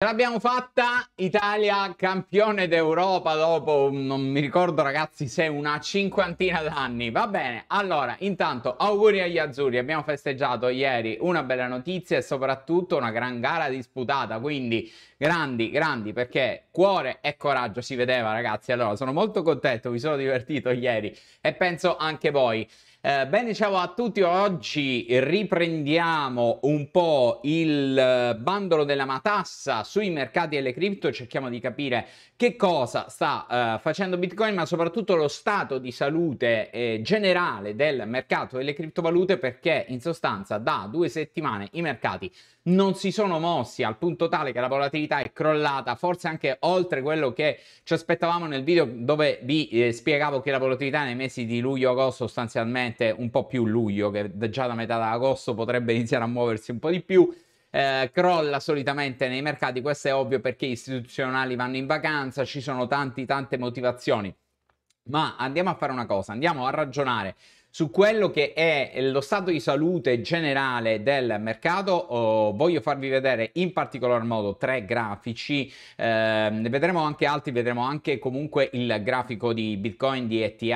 Ce l'abbiamo fatta, Italia campione d'Europa dopo, mm, non mi ricordo ragazzi se una cinquantina d'anni, va bene. Allora, intanto auguri agli azzurri, abbiamo festeggiato ieri una bella notizia e soprattutto una gran gara disputata, quindi grandi, grandi, perché cuore e coraggio si vedeva ragazzi. Allora, sono molto contento, mi sono divertito ieri e penso anche voi. Eh, bene, ciao a tutti. Oggi riprendiamo un po' il eh, bandolo della matassa sui mercati e le cripto. Cerchiamo di capire che cosa sta eh, facendo Bitcoin, ma soprattutto lo stato di salute eh, generale del mercato delle criptovalute, perché in sostanza da due settimane i mercati non si sono mossi al punto tale che la volatilità è crollata, forse anche oltre quello che ci aspettavamo nel video dove vi eh, spiegavo che la volatilità nei mesi di luglio-agosto sostanzialmente un po' più luglio, che già da metà da agosto potrebbe iniziare a muoversi un po' di più. Eh, crolla solitamente nei mercati, questo è ovvio perché gli istituzionali vanno in vacanza, ci sono tante tante motivazioni. Ma andiamo a fare una cosa, andiamo a ragionare su quello che è lo stato di salute generale del mercato oh, voglio farvi vedere in particolar modo tre grafici eh, ne vedremo anche altri vedremo anche comunque il grafico di bitcoin di ETH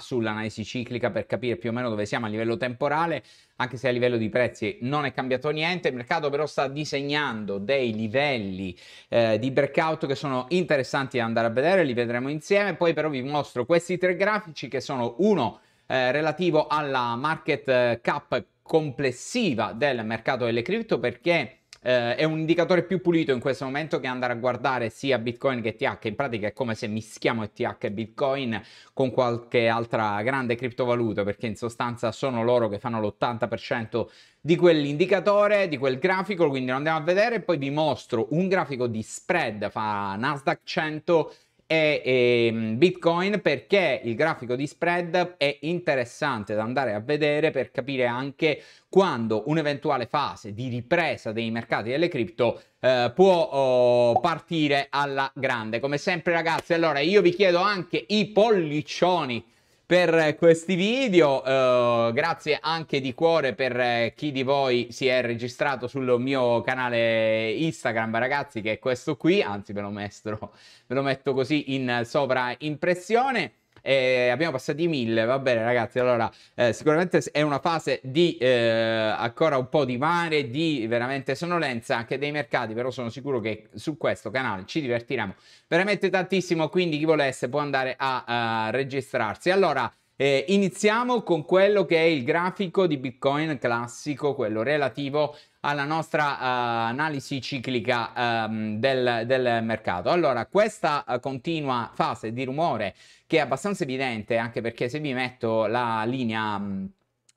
sull'analisi ciclica per capire più o meno dove siamo a livello temporale anche se a livello di prezzi non è cambiato niente, il mercato però sta disegnando dei livelli eh, di breakout che sono interessanti da andare a vedere, li vedremo insieme, poi però vi mostro questi tre grafici che sono uno eh, relativo alla market eh, cap complessiva del mercato delle cripto perché eh, è un indicatore più pulito in questo momento che andare a guardare sia Bitcoin che TH, in pratica è come se mischiamo ETH e Bitcoin con qualche altra grande criptovaluta perché in sostanza sono loro che fanno l'80% di quell'indicatore, di quel grafico, quindi lo andiamo a vedere poi vi mostro un grafico di spread fa Nasdaq 100 e, e, ehm, Bitcoin perché il grafico di spread è interessante da andare a vedere per capire anche quando un'eventuale fase di ripresa dei mercati delle cripto eh, può oh, partire alla grande. Come sempre ragazzi, allora io vi chiedo anche i pollicioni per questi video. Uh, grazie anche di cuore per eh, chi di voi si è registrato sul mio canale Instagram, ragazzi, che è questo qui. Anzi, ve lo, mestro, ve lo metto così in sovraimpressione. E abbiamo passato i mille, va bene ragazzi, allora eh, sicuramente è una fase di eh, ancora un po' di mare, di veramente sonnolenza anche dei mercati, però sono sicuro che su questo canale ci divertiremo veramente tantissimo, quindi chi volesse può andare a, a eh, registrarsi. Allora, eh, iniziamo con quello che è il grafico di Bitcoin classico, quello relativo alla nostra uh, analisi ciclica um, del, del, mercato. Allora, questa uh, continua fase di rumore che è abbastanza evidente, anche perché se vi metto la linea, mm,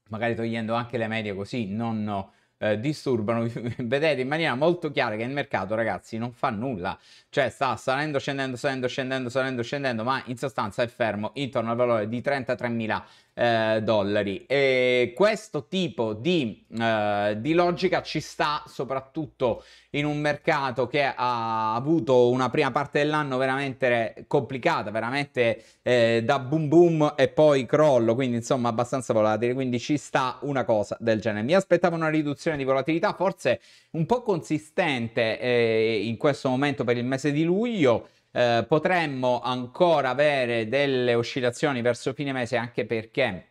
magari togliendo anche le medie così, non... No, eh, disturbano, vedete in maniera molto chiara che il mercato, ragazzi, non fa nulla. Cioè sta salendo, scendendo, salendo, scendendo, salendo, scendendo, ma in sostanza è fermo intorno al valore di 33.000 eh, dollari. E questo tipo di, eh, di, logica ci sta soprattutto in un mercato che ha avuto una prima parte dell'anno veramente complicata, veramente eh, da boom boom e poi crollo, quindi insomma abbastanza volatile, quindi ci sta una cosa del genere. Mi aspettavo una riduzione di volatilità forse un po' consistente eh, in questo momento per il mese di luglio. Eh, potremmo ancora avere delle oscillazioni verso fine mese anche perché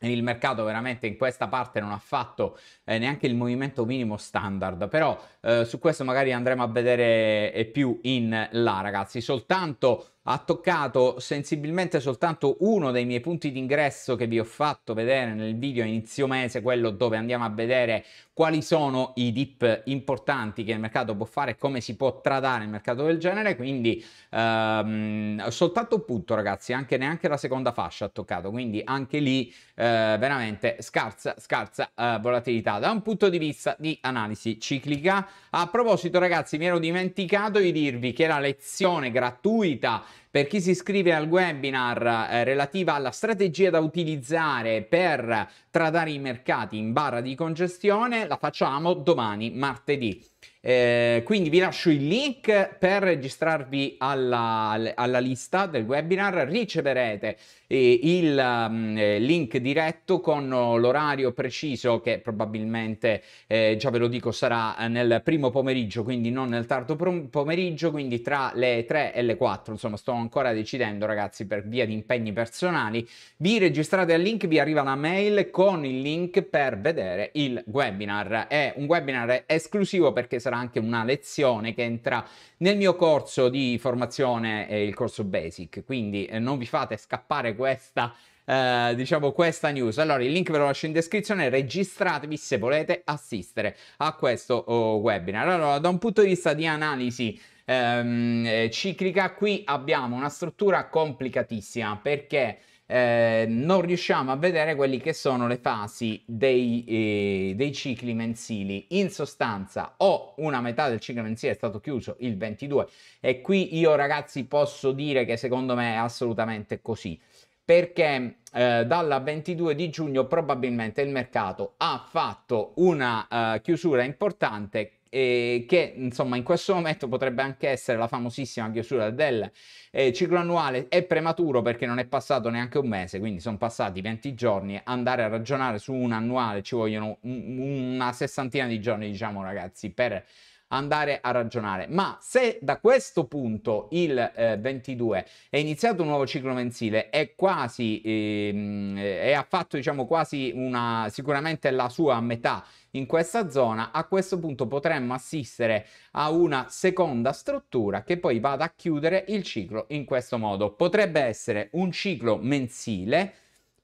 il mercato veramente in questa parte non ha fatto eh, neanche il movimento minimo standard però eh, su questo magari andremo a vedere eh, più in là ragazzi soltanto ha toccato sensibilmente soltanto uno dei miei punti d'ingresso che vi ho fatto vedere nel video inizio mese, quello dove andiamo a vedere quali sono i dip importanti che il mercato può fare e come si può tradare il mercato del genere, quindi ehm, soltanto un punto ragazzi, anche neanche la seconda fascia ha toccato, quindi anche lì eh, veramente scarsa, scarsa eh, volatilità da un punto di vista di analisi ciclica. A proposito ragazzi mi ero dimenticato di dirvi che la lezione gratuita per chi si iscrive al webinar eh, relativa alla strategia da utilizzare per tradare i mercati in barra di congestione, la facciamo domani, martedì. Eh, quindi vi lascio il link per registrarvi alla, alla lista del webinar, riceverete eh, il mm, eh, link diretto con l'orario preciso che probabilmente, eh, già ve lo dico, sarà eh, nel primo pomeriggio, quindi non nel tardo pomeriggio, quindi tra le 3 e le 4, insomma sto ancora decidendo ragazzi per via di impegni personali, vi registrate al link, vi arriva la mail con il link per vedere il webinar, è un webinar esclusivo perché sarà sarà anche una lezione che entra nel mio corso di formazione, eh, il corso Basic, quindi eh, non vi fate scappare questa Uh, diciamo questa news. Allora il link ve lo lascio in descrizione, registratevi se volete assistere a questo oh, webinar. Allora da un punto di vista di analisi ehm, eh, ciclica qui abbiamo una struttura complicatissima perché eh, non riusciamo a vedere quelle che sono le fasi dei, eh, dei, cicli mensili. In sostanza, o una metà del ciclo mensile è stato chiuso il 22, e qui io ragazzi posso dire che secondo me è assolutamente così. Perché eh, dalla 22 di giugno probabilmente il mercato ha fatto una eh, chiusura importante che insomma in questo momento potrebbe anche essere la famosissima chiusura del eh, ciclo annuale è prematuro perché non è passato neanche un mese quindi sono passati 20 giorni andare a ragionare su un annuale ci vogliono un, una sessantina di giorni diciamo ragazzi per andare a ragionare. Ma se da questo punto il eh, 22 è iniziato un nuovo ciclo mensile, è quasi, ehm, eh, è ha fatto diciamo quasi una, sicuramente la sua metà in questa zona, a questo punto potremmo assistere a una seconda struttura che poi vada a chiudere il ciclo in questo modo. Potrebbe essere un ciclo mensile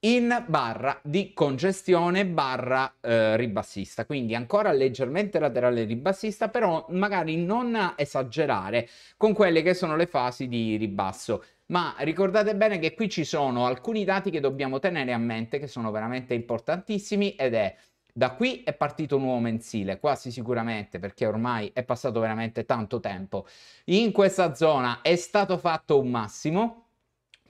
in barra di congestione barra eh, ribassista, quindi ancora leggermente laterale ribassista, però magari non esagerare con quelle che sono le fasi di ribasso. Ma ricordate bene che qui ci sono alcuni dati che dobbiamo tenere a mente che sono veramente importantissimi ed è da qui è partito un nuovo mensile, quasi sicuramente, perché ormai è passato veramente tanto tempo. In questa zona è stato fatto un massimo,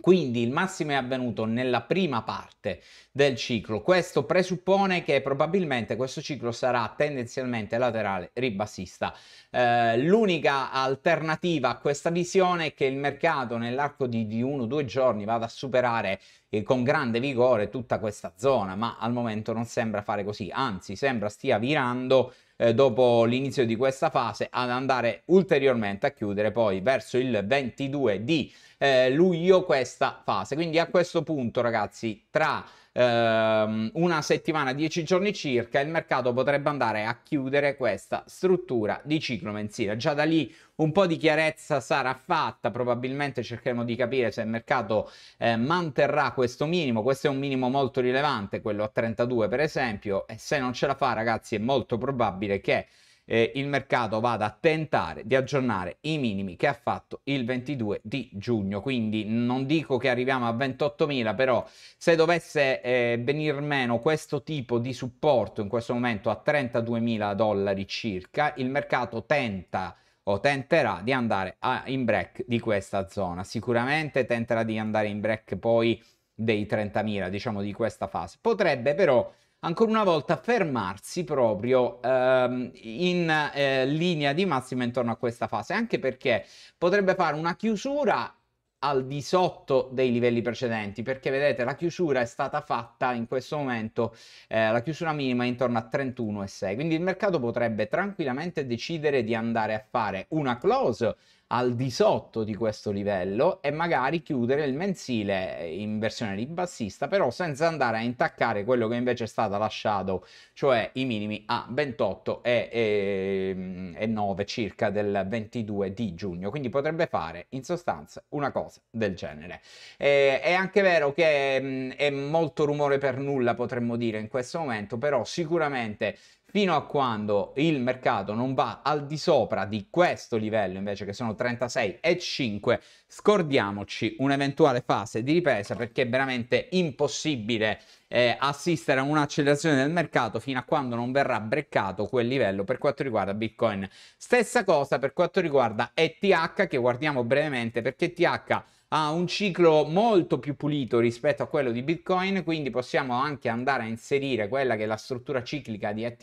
quindi il massimo è avvenuto nella prima parte del ciclo. Questo presuppone che probabilmente questo ciclo sarà tendenzialmente laterale ribassista. Eh, l'unica alternativa a questa visione è che il mercato nell'arco di, di uno o due giorni vada a superare con grande vigore tutta questa zona, ma al momento non sembra fare così, anzi sembra stia virando eh, dopo l'inizio di questa fase ad andare ulteriormente a chiudere poi verso il 22 di eh, luglio questa fase. Quindi a questo punto ragazzi tra ehm, una settimana, dieci giorni circa, il mercato potrebbe andare a chiudere questa struttura di ciclo mensile. Già da lì un po' di chiarezza sarà fatta, probabilmente cercheremo di capire se il mercato eh, manterrà questo minimo, questo è un minimo molto rilevante, quello a 32 per esempio, e se non ce la fa ragazzi è molto probabile che eh, il mercato vada a tentare di aggiornare i minimi che ha fatto il 22 di giugno. Quindi non dico che arriviamo a 28.000, però se dovesse eh, venir meno questo tipo di supporto in questo momento a 32.000 dollari circa, il mercato tenta o tenterà di andare a, in break di questa zona. Sicuramente tenterà di andare in break poi dei 30.000, diciamo di questa fase. Potrebbe però ancora una volta fermarsi proprio ehm, in eh, linea di massima intorno a questa fase, anche perché potrebbe fare una chiusura al di sotto dei livelli precedenti perché vedete la chiusura è stata fatta in questo momento eh, la chiusura minima è intorno a 31,6 quindi il mercato potrebbe tranquillamente decidere di andare a fare una close al di sotto di questo livello e magari chiudere il mensile in versione ribassista, però senza andare a intaccare quello che invece è stato lasciato, cioè i minimi a 28 e, ehm, e, e 9 circa del 22 di giugno. Quindi potrebbe fare in sostanza una cosa del genere. E, eh, è anche vero che mh, è molto rumore per nulla, potremmo dire in questo momento, però sicuramente fino a quando il mercato non va al di sopra di questo livello invece che sono 36,5 scordiamoci un'eventuale fase di ripresa perché è veramente impossibile eh, assistere a un'accelerazione del mercato fino a quando non verrà breccato quel livello per quanto riguarda Bitcoin. Stessa cosa per quanto riguarda ETH che guardiamo brevemente perché ETH ha un ciclo molto più pulito rispetto a quello di Bitcoin, quindi possiamo anche andare a inserire quella che è la struttura ciclica di ETH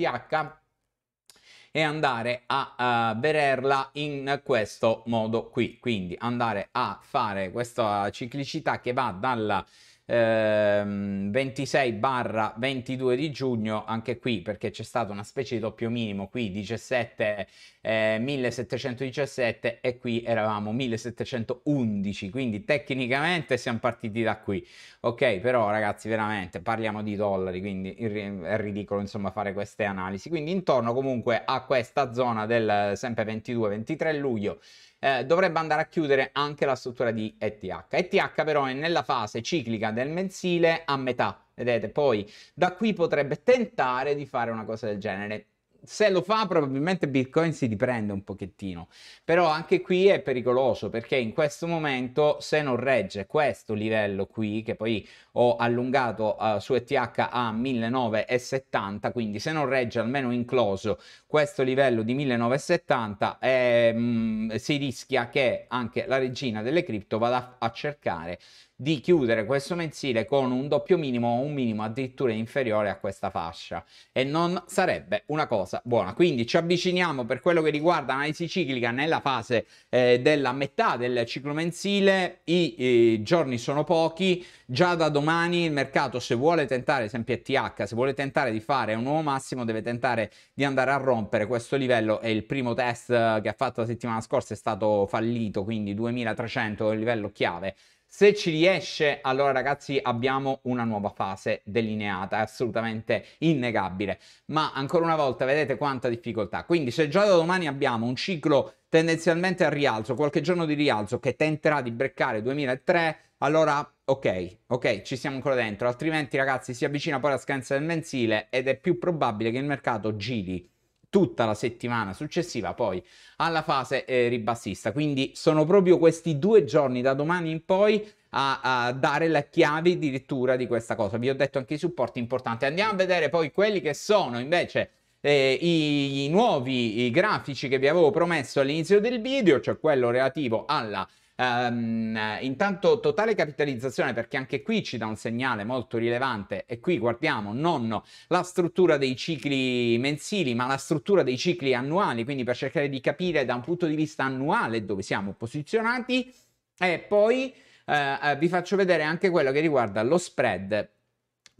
e andare a uh, vederla in questo modo qui, quindi andare a fare questa ciclicità che va dalla 26 ehm, barra 22 di giugno, anche qui perché c'è stato una specie di doppio minimo, qui 17 eh, 1717 e qui eravamo 1711, quindi tecnicamente siamo partiti da qui. Ok, però ragazzi veramente parliamo di dollari, quindi è ridicolo insomma fare queste analisi, quindi intorno comunque a questa zona del sempre 22-23 luglio eh, dovrebbe andare a chiudere anche la struttura di ETH. ETH però è nella fase ciclica del mensile a metà, vedete, poi da qui potrebbe tentare di fare una cosa del genere se lo fa probabilmente Bitcoin si riprende un pochettino, però anche qui è pericoloso perché in questo momento se non regge questo livello qui che poi ho allungato uh, su ETH a 1970, quindi se non regge almeno in close questo livello di 1970 eh, mh, mm, si rischia che anche la regina delle cripto vada a cercare di chiudere questo mensile con un doppio minimo o un minimo addirittura inferiore a questa fascia e non sarebbe una cosa buona quindi ci avviciniamo per quello che riguarda l'analisi ciclica nella fase eh, della metà del ciclo mensile i, i, eh, giorni sono pochi già da domani il mercato se vuole tentare sempre ETH se vuole tentare di fare un nuovo massimo deve tentare di andare a rompere rompere questo livello e il primo test che ha fatto la settimana scorsa è stato fallito, quindi 2300 è il livello chiave. Se ci riesce, allora ragazzi abbiamo una nuova fase delineata, è assolutamente innegabile. Ma ancora una volta vedete quanta difficoltà. Quindi se già da domani abbiamo un ciclo tendenzialmente a rialzo, qualche giorno di rialzo che tenterà di breccare 2003, allora ok, ok, ci siamo ancora dentro, altrimenti ragazzi si avvicina poi la scadenza del mensile ed è più probabile che il mercato giri tutta la settimana successiva poi alla fase eh, ribassista. Quindi sono proprio questi due giorni da domani in poi a, a, dare la chiave di lettura di questa cosa. Vi ho detto anche i supporti importanti. Andiamo a vedere poi quelli che sono invece eh, i, i, nuovi i grafici che vi avevo promesso all'inizio del video, cioè quello relativo alla Um, intanto totale capitalizzazione perché anche qui ci dà un segnale molto rilevante e qui guardiamo non la struttura dei cicli mensili ma la struttura dei cicli annuali, quindi per cercare di capire da un punto di vista annuale dove siamo posizionati e poi eh, eh vi faccio vedere anche quello che riguarda lo spread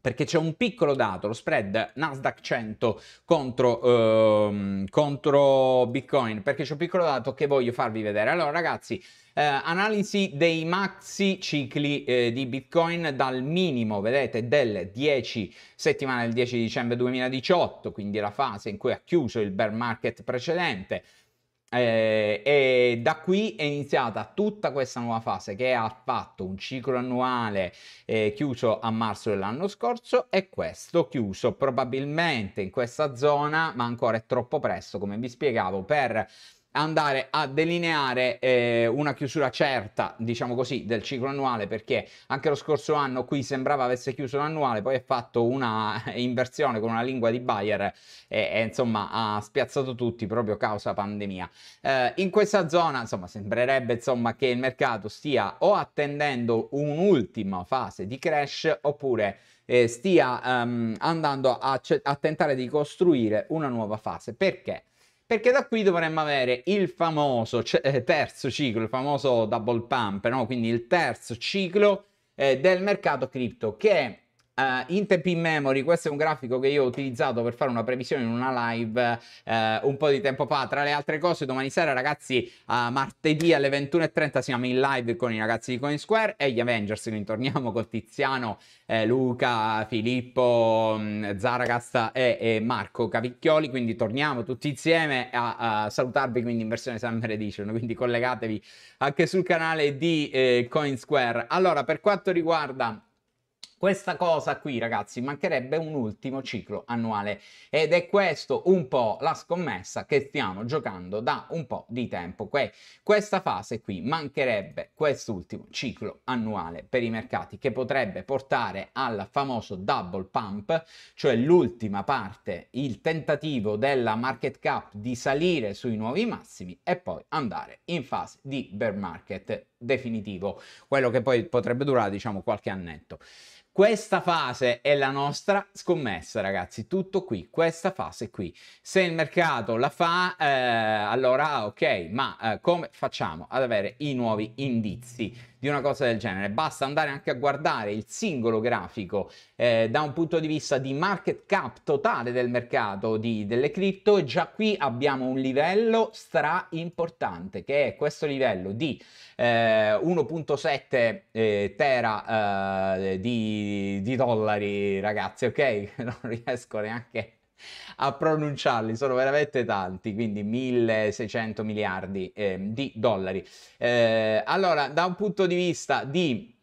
perché c'è un piccolo dato, lo spread Nasdaq 100 contro, ehm, contro Bitcoin, perché c'è un piccolo dato che voglio farvi vedere. Allora ragazzi, eh, analisi dei maxi cicli eh, di Bitcoin dal minimo, vedete, del 10 settimana del 10 dicembre 2018, quindi la fase in cui ha chiuso il bear market precedente, eh, e da qui è iniziata tutta questa nuova fase che ha fatto un ciclo annuale eh, chiuso a marzo dell'anno scorso e questo chiuso probabilmente in questa zona, ma ancora è troppo presto, come vi spiegavo, per andare a delineare eh, una chiusura certa, diciamo così, del ciclo annuale, perché anche lo scorso anno qui sembrava avesse chiuso l'annuale, poi ha fatto una inversione con una lingua di Bayer e, e insomma ha spiazzato tutti proprio causa pandemia. Eh, in questa zona, insomma, sembrerebbe insomma, che il mercato stia o attendendo un'ultima fase di crash oppure eh, stia um, andando a, a tentare di costruire una nuova fase. Perché? perché da qui dovremmo avere il famoso cioè, eh, terzo ciclo, il famoso double pump, no? quindi il terzo ciclo eh, del mercato cripto che Uh, in tempi in memory, questo è un grafico che io ho utilizzato per fare una previsione in una live uh, un po' di tempo fa. Tra le altre cose, domani sera, ragazzi, uh, martedì alle 21.30 siamo in live con i ragazzi di CoinSquare e gli Avengers. Quindi torniamo con Tiziano, eh, Luca, Filippo, mh, mm, Zaragasta e, e, Marco Cavicchioli. Quindi torniamo tutti insieme a, a, salutarvi quindi in versione Summer Edition. Quindi collegatevi anche sul canale di eh, CoinSquare. Allora, per quanto riguarda questa cosa qui, ragazzi, mancherebbe un ultimo ciclo annuale ed è questo un po' la scommessa che stiamo giocando da un po' di tempo. Que- questa fase qui mancherebbe quest'ultimo ciclo annuale per i mercati che potrebbe portare al famoso double pump, cioè l'ultima parte, il tentativo della market cap di salire sui nuovi massimi e poi andare in fase di bear market definitivo, quello che poi potrebbe durare diciamo qualche annetto. Questa fase è la nostra scommessa, ragazzi, tutto qui, questa fase qui. Se il mercato la fa, eh, allora ah, ok, ma eh, come facciamo ad avere i nuovi indizi? di una cosa del genere. Basta andare anche a guardare il singolo grafico eh, da un punto di vista di market cap totale del mercato di, delle cripto e già qui abbiamo un livello stra importante che è questo livello di eh, 1.7 eh, tera eh, di, di dollari ragazzi ok non riesco neanche a a pronunciarli, sono veramente tanti, quindi 1600 miliardi eh, di dollari. Eh, allora, da un punto di vista di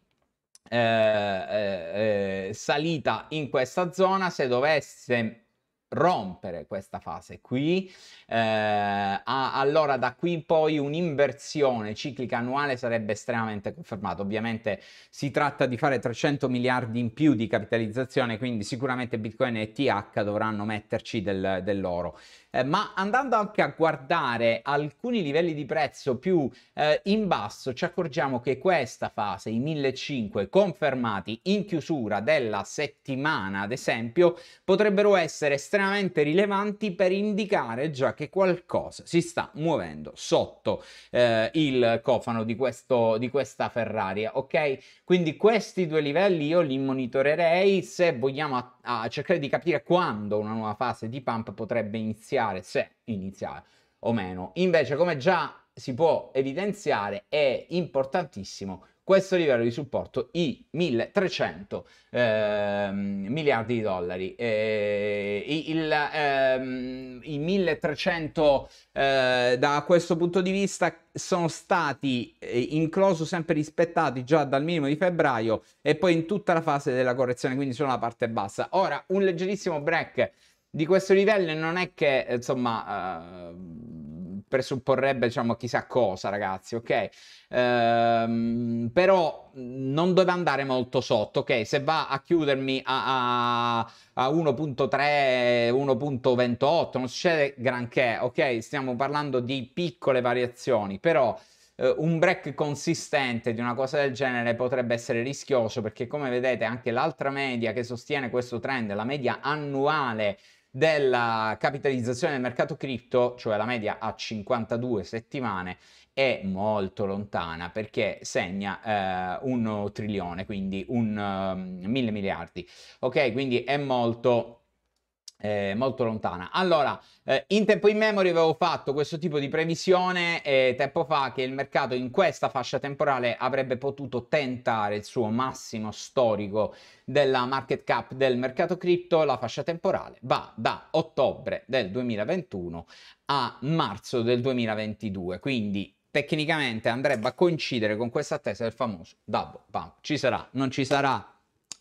eh, eh, eh salita in questa zona, se dovesse rompere questa fase qui. Eh, allora da qui in poi un'inversione ciclica annuale sarebbe estremamente confermata. Ovviamente si tratta di fare 300 miliardi in più di capitalizzazione, quindi sicuramente Bitcoin e TH dovranno metterci del, dell'oro. Eh, ma andando anche a guardare alcuni livelli di prezzo più eh, in basso, ci accorgiamo che questa fase, i 1.500 confermati in chiusura della settimana, ad esempio, potrebbero essere estremamente estremamente rilevanti per indicare già che qualcosa si sta muovendo sotto eh, il cofano di, questo, di questa Ferrari, ok? Quindi questi due livelli io li monitorerei se vogliamo a, a cercare di capire quando una nuova fase di pump potrebbe iniziare, se iniziare o meno. Invece, come già si può evidenziare, è importantissimo questo livello di supporto i 1300 eh, miliardi di dollari. Eh, il, ehm, I 1300 eh, da questo punto di vista sono stati eh, incluso sempre rispettati già dal minimo di febbraio e poi in tutta la fase della correzione, quindi solo la parte bassa. Ora un leggerissimo break di questo livello non è che insomma eh, presupporrebbe, diciamo, chissà cosa, ragazzi, ok? Ehm, però mhmm, non deve andare molto sotto, ok? Se va a chiudermi a, a, a 1.3, 1.28, non succede granché, ok? Stiamo parlando di piccole variazioni, però... Uh, un break consistente di una cosa del genere potrebbe essere rischioso perché come vedete anche l'altra media che sostiene questo trend, la media annuale della capitalizzazione del mercato cripto, cioè la media a 52 settimane, è molto lontana perché segna eh, un trilione, quindi un uh, mille miliardi. Ok, quindi è molto eh, molto lontana. Allora, eh, in tempo in memoria avevo fatto questo tipo di previsione eh, tempo fa che il mercato in questa fascia temporale avrebbe potuto tentare il suo massimo storico della market cap del mercato cripto. La fascia temporale va da ottobre del 2021 a marzo del 2022, quindi tecnicamente andrebbe a coincidere con questa attesa del famoso double pump. Ci sarà, non ci sarà,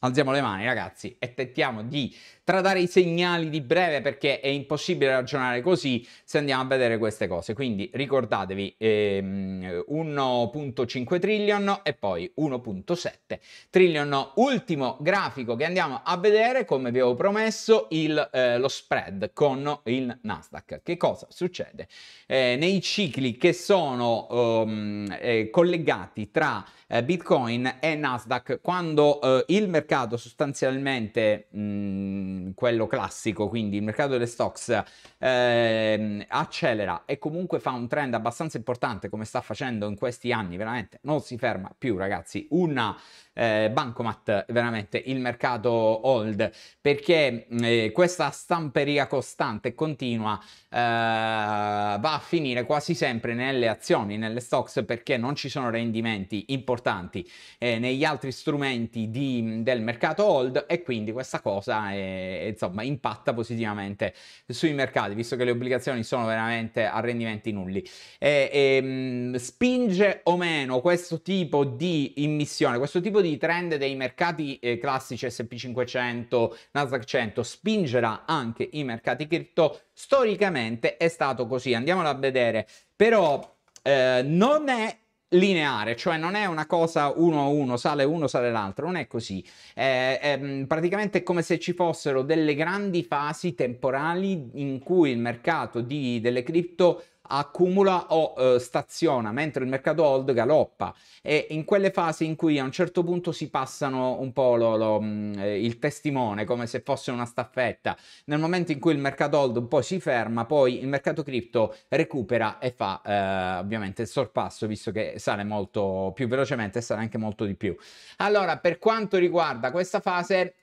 alziamo le mani ragazzi e tentiamo di tradare i segnali di breve perché è impossibile ragionare così se andiamo a vedere queste cose. Quindi ricordatevi ehm, 1.5 trillion e poi 1.7 trillion. Ultimo grafico che andiamo a vedere, come vi avevo promesso, il, eh, lo spread con il Nasdaq. Che cosa succede? Eh, nei cicli che sono um, eh, collegati tra eh, Bitcoin e Nasdaq, quando eh, il mercato mercato sostanzialmente mh, quello classico, quindi il mercato delle stocks, eh, accelera e comunque fa un trend abbastanza importante come sta facendo in questi anni, veramente non si ferma più ragazzi, una eh, bancomat veramente il mercato old perché eh, questa stamperia costante e continua eh, va a finire quasi sempre nelle azioni, nelle stocks perché non ci sono rendimenti importanti eh, negli altri strumenti di, della del mercato hold e quindi questa cosa è, eh, insomma, impatta positivamente sui mercati, visto che le obbligazioni sono veramente a rendimenti nulli. E, e, ehm, spinge o meno questo tipo di immissione, questo tipo di trend dei mercati eh, classici SP500, Nasdaq 100, spingerà anche i mercati cripto? Storicamente è stato così, andiamolo a vedere. Però eh, non è lineare, cioè non è una cosa uno a uno, sale uno, sale l'altro, non è così. È, è, mm, praticamente è come se ci fossero delle grandi fasi temporali in cui il mercato di, delle cripto accumula o eh, staziona, mentre il mercato hold galoppa. E in quelle fasi in cui a un certo punto si passano un po' lo, lo, mm, eh, il testimone, come se fosse una staffetta, nel momento in cui il mercato hold un po' si ferma, poi il mercato cripto recupera e fa eh, ovviamente il sorpasso, visto che sale molto più velocemente e sale anche molto di più. Allora, per quanto riguarda questa fase,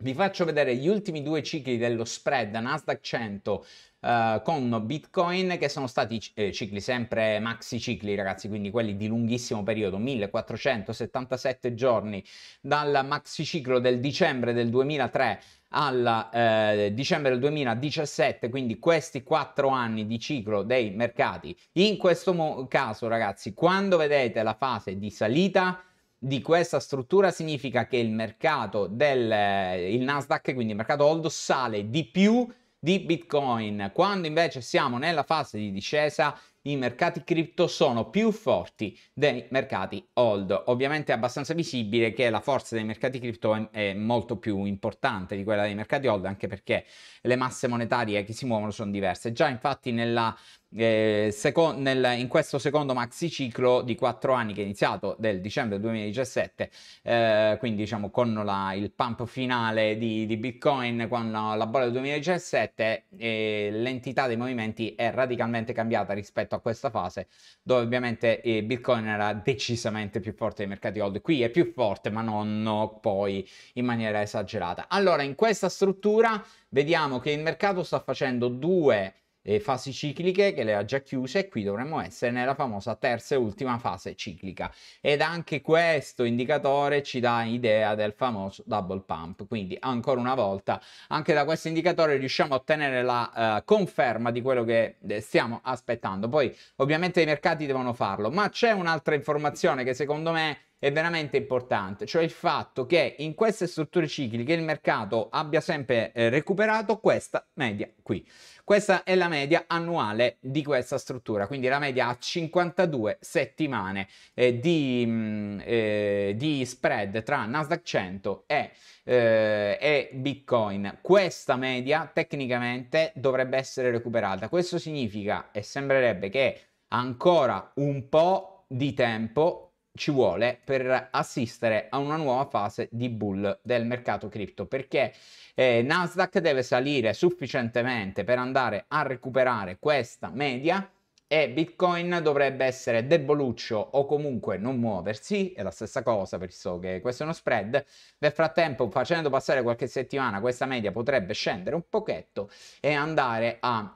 vi faccio vedere gli ultimi due cicli dello spread Nasdaq 100 uh, con Bitcoin che sono stati eh, cicli sempre maxi cicli ragazzi, quindi quelli di lunghissimo periodo, 1477 giorni dal maxi ciclo del dicembre del 2003 al eh, dicembre del 2017, quindi questi quattro anni di ciclo dei mercati. In questo mo- caso, ragazzi, quando vedete la fase di salita di questa struttura significa che il mercato del eh, il Nasdaq, quindi il mercato Old, sale di più di Bitcoin. Quando invece siamo nella fase di discesa, i mercati cripto sono più forti dei mercati old. Ovviamente è abbastanza visibile che la forza dei mercati cripto è, molto più importante di quella dei mercati old, anche perché le masse monetarie che si muovono sono diverse. Già infatti nella eh, seco- nel, in questo secondo maxi ciclo di quattro anni che è iniziato del dicembre 2017, eh, quindi diciamo con la, il pump finale di, di, Bitcoin, con la bolla del 2017, eh, l'entità dei movimenti è radicalmente cambiata rispetto a questa fase dove ovviamente eh, Bitcoin era decisamente più forte dei mercati gold. Qui è più forte ma non poi in maniera esagerata. Allora in questa struttura vediamo che il mercato sta facendo due fasi cicliche che le ha già chiuse e qui dovremmo essere nella famosa terza e ultima fase ciclica ed anche questo indicatore ci dà idea del famoso double pump quindi ancora una volta anche da questo indicatore riusciamo a ottenere la uh, conferma di quello che eh, stiamo aspettando poi ovviamente i mercati devono farlo ma c'è un'altra informazione che secondo me è veramente importante, cioè il fatto che in queste strutture cicliche il mercato abbia sempre eh, recuperato questa media qui. Questa è la media annuale di questa struttura, quindi la media a 52 settimane eh, di, mh, mm, eh, di, spread tra Nasdaq 100 e, eh, e, Bitcoin. Questa media tecnicamente dovrebbe essere recuperata. Questo significa e sembrerebbe che ancora un po' di tempo ci vuole per assistere a una nuova fase di bull del mercato cripto perché eh, Nasdaq deve salire sufficientemente per andare a recuperare questa media e Bitcoin dovrebbe essere deboluccio o comunque non muoversi, è la stessa cosa, visto che questo è uno spread. Nel frattempo, facendo passare qualche settimana, questa media potrebbe scendere un pochetto e andare a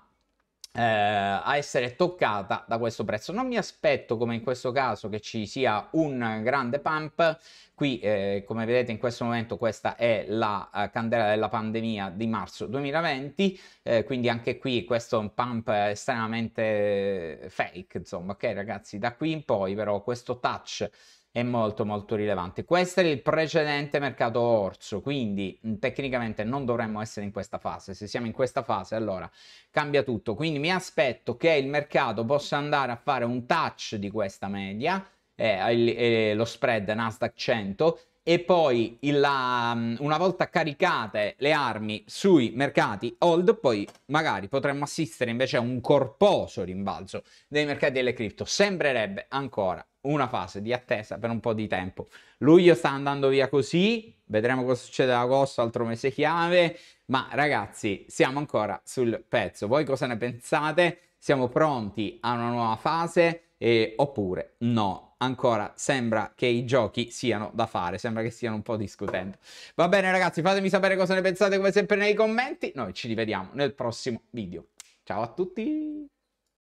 eh, a essere toccata da questo prezzo. Non mi aspetto, come in questo caso, che ci sia un grande pump. Qui, eh, come vedete, in questo momento questa è la eh, candela della pandemia di marzo 2020, eh, quindi anche qui questo è un pump estremamente eh, fake, insomma, ok ragazzi, da qui in poi però questo touch è molto molto rilevante. Questo era il precedente mercato orso, quindi tecnicamente non dovremmo essere in questa fase. Se siamo in questa fase, allora cambia tutto. Quindi mi aspetto che il mercato possa andare a fare un touch di questa media, eh, il, eh, lo spread Nasdaq 100 e poi il, la, una volta caricate le armi sui mercati hold, poi magari potremmo assistere invece a un corposo rimbalzo dei mercati delle cripto. Sembrerebbe ancora una fase di attesa per un po' di tempo. Luglio sta andando via così, vedremo cosa succede ad agosto, altro mese chiave, ma ragazzi siamo ancora sul pezzo. Voi cosa ne pensate? Siamo pronti a una nuova fase eh, oppure no? ancora sembra che i giochi siano da fare, sembra che stiano un po' discutendo. Va bene ragazzi, fatemi sapere cosa ne pensate come sempre nei commenti, noi ci rivediamo nel prossimo video. Ciao a tutti!